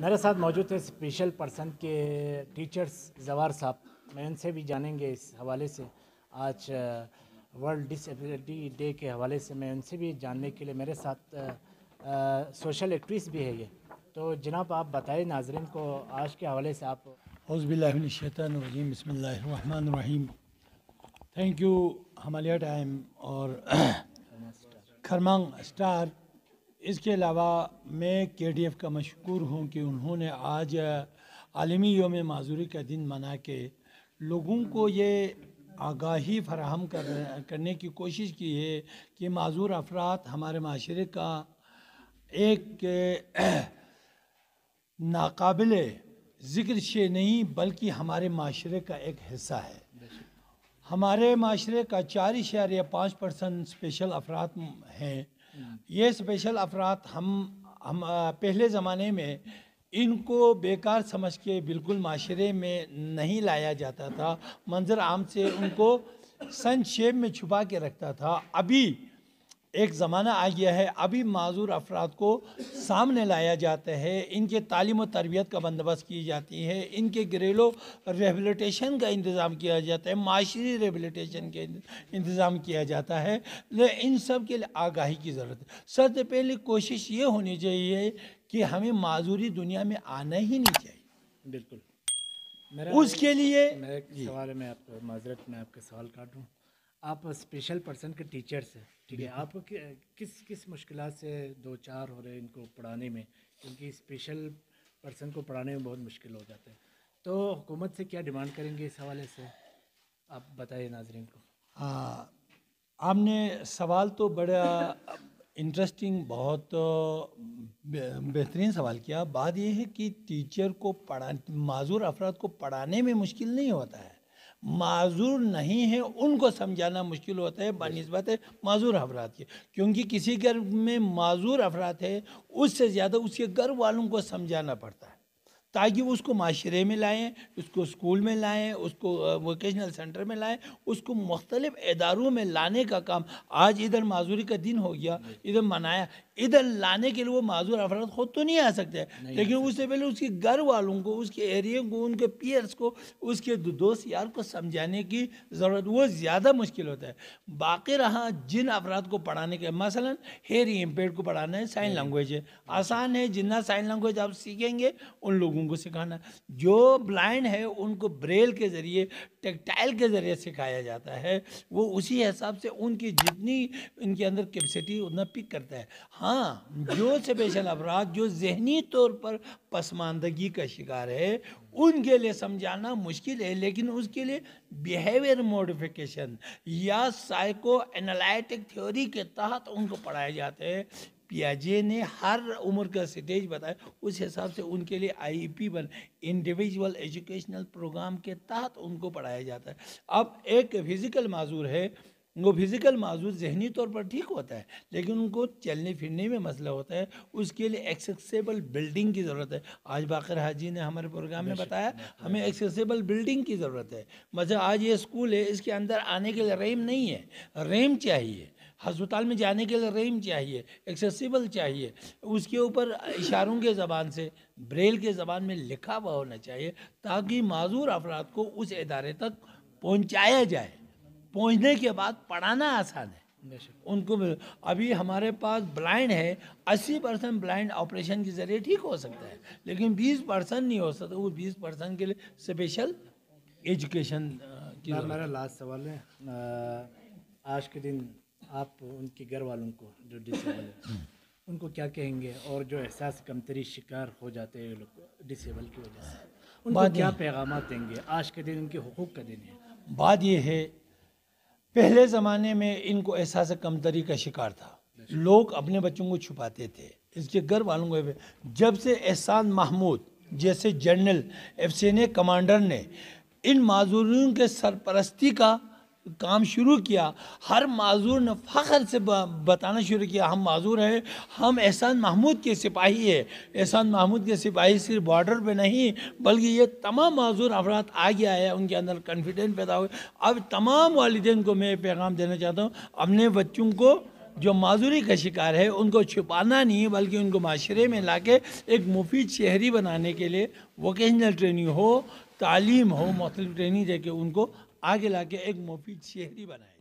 मेरे साथ मौजूद थे स्पेशल पर्सन के टीचर्स जवार साहब मैं उनसे भी जानेंगे इस हवाले से आज वर्ल्ड डिसेबिलिटी डे के हवाले से मैं उनसे भी जानने के लिए मेरे साथ आ, आ, सोशल एक्ट्रिस भी है ये तो जनाब आप बताएं नाजरन को आज के हवाले से आप हौज़बिल्लाशैतरजीम बसमीम थैंक यू हमालिया टाइम और खरमंग स्टार इसके अलावा मैं के डी एफ का मशहूर हूँ कि उन्होंने आज आलमी योम माजूरी का दिन मना के लोगों को ये आगाही फराहम कर करने की कोशिश की है कि माजूर अफराद हमारे माशरे का एक नाकबिल ज़िक्र शे नहीं बल्कि हमारे माशरे का एक हिस्सा है हमारे माशरे का चार या पाँच परसेंट स्पेशल अफराद हैं ये स्पेशल अफराद हम हम पहले ज़माने में इनको बेकार समझ के बिल्कुल माशरे में नहीं लाया जाता था मंजर आम से उनको संक्षेप में छुपा के रखता था अभी एक ज़माना आ गया है अभी माजूर अफराद को सामने लाया जाता है इनके तालीम व तरबियत का बंदोबस्त की जाती है इनके घरेलू रेबलीटेशन का इंतज़ाम किया जाता है माशरी रेबलीटेशन के इंतज़ाम किया जाता है इन सब के लिए आगाही की ज़रूरत है सबसे पहले कोशिश ये होनी चाहिए कि हमें माजूरी दुनिया में आना ही नहीं चाहिए बिल्कुल उसके लिए सवाल मैं आपको माजरत आपके सवाल काटूँ आप स्पेशल पर्सन के टीचर्स हैं ठीक है आप किस किस मुश्किल से दो चार हो रहे हैं इनको पढ़ाने में क्योंकि स्पेशल पर्सन को पढ़ाने में बहुत मुश्किल हो जाता है तो हुकूमत से क्या डिमांड करेंगे इस हवाले से आप बताइए नाजरन को हाँ आपने सवाल तो बड़ा इंटरेस्टिंग बहुत बेहतरीन सवाल किया बात यह है कि टीचर को पढ़ा माजूर अफराद को पढ़ाने में मुश्किल नहीं होता है माजूर नहीं है उनको समझाना मुश्किल होता है बनस्बत है माजूर अफराद के क्योंकि किसी घर में माजूर अफराद है उससे ज़्यादा उसके घर वालों को समझाना पड़ता है ताकि उसको माशरे में लाएँ उसको स्कूल में लाएँ उसको वोकेशनल सेंटर में लाएँ उसको मुख्तलिफ़ इदारों में लाने का काम आज इधर माजूरी का दिन हो गया इधर मनाया इधर लाने के लिए वो माजूर अफराद खुद तो नहीं आ सकते लेकिन उससे पहले उसके घर वालों को उसके एरिए को उनके पियर्स को उसके दोस्त यार को समझाने की ज़रूरत वो ज़्यादा मुश्किल होता है बाकी रहा जिन अफराद को पढ़ाने के मसलन हेरी इम्पेयर को पढ़ाना है साइन लैंग्वेज है आसान है जितना साइन लैंग्वेज आप सीखेंगे उन लोगों को सिखाना जो ब्लाइंड है उनको ब्रेल के ज़रिए टेक्टाइल के ज़रिए सिखाया जाता है वो उसी हिसाब से उनकी जितनी इनके अंदर कैपेसिटी उतना पिक करता है हाँ जो स्पेशल अफराद जो जहनी तौर पर पसमानदगी का शिकार है उनके लिए समझाना मुश्किल है लेकिन उसके लिए बिहेवियर मोडिफिकेशन या साइको एनालिटिक थ्योरी के तहत उनको पढ़ाए जाते हैं पियाजे ने हर उम्र का स्टेज बताया उस हिसाब से उनके लिए आईपी e बन इंडिविजुअल एजुकेशनल प्रोग्राम के तहत उनको पढ़ाया जाता है अब एक फिज़िकल माजूर है वो फिज़िकल माजूद जहनी तौर पर ठीक होता है लेकिन उनको चलने फिरने में मसला होता है उसके लिए एक्सेसिबल बिल्डिंग की ज़रूरत है आज बाकर हाजी ने हमारे प्रोग्राम में बताया हमें एक्सेसिबल बिल्डिंग की ज़रूरत है मतलब आज ये स्कूल है इसके अंदर आने के लिए रेम नहीं है रेम चाहिए हस्पताल में जाने के लिए रेम चाहिए एक्सेसिबल चाहिए उसके ऊपर इशारों के ज़बान से ब्रेल के ज़बान में लिखा हुआ होना चाहिए ताकि माजूर अफराद को उस इदारे तक पहुँचाया जाए पहुंचने के बाद पढ़ाना आसान है उनको अभी हमारे पास ब्लाइंड है 80 परसेंट ब्लाइंड ऑपरेशन के ज़रिए ठीक हो सकता है लेकिन 20 परसेंट नहीं हो सकता वो 20 परसेंट के लिए स्पेशल एजुकेशन की हमारा लास्ट सवाल है आज के दिन आप उनके घर वालों को जो डिसेबल है हम्म। उनको क्या कहेंगे और जो एहसास कमतरी शिकार हो जाते हैं लोग डिसेबल की वजह से उनको क्या पैगाम देंगे आज के दिन उनके हकूक़ का दिन है बात यह है पहले ज़माने में इनको एहसास कमतरी का शिकार था लोग अपने बच्चों को छुपाते थे इसके घर वालों को जब से एहसान महमूद जैसे जनरल एफ कमांडर ने इन माजूरियों के सरपरस्ती का काम शुरू किया हर माजूर ने फ़ख्र से बताना शुरू किया हम माजूर हैं हम एहसान महमूद के सिपाही है एहसान महमूद के सिपाही सिर्फ बॉर्डर पे नहीं बल्कि ये तमाम माजूर अफराद आ गया है उनके अंदर कॉन्फिडेंस पैदा हो अब तमाम वालदेन को मैं पैगाम देना चाहता हूँ अपने बच्चों को जो माजूरी का शिकार है उनको छुपाना नहीं बल्कि उनको माशरे में ला के एक मुफीद शहरी बनाने के लिए वोकेशनल ट्रेनिंग हो तालीम हो मुख्तलिफ ट्रेनिंग देके उनको आगे लाके एक मोफिद शहरी बनाया